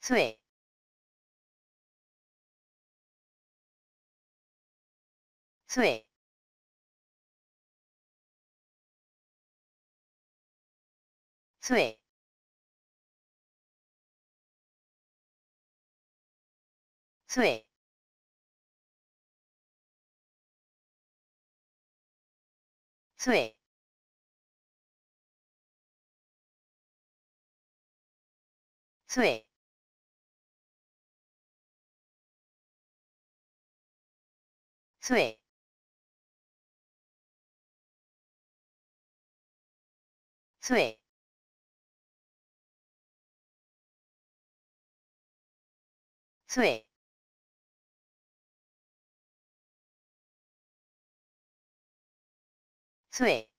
最最最最最最。最最最最。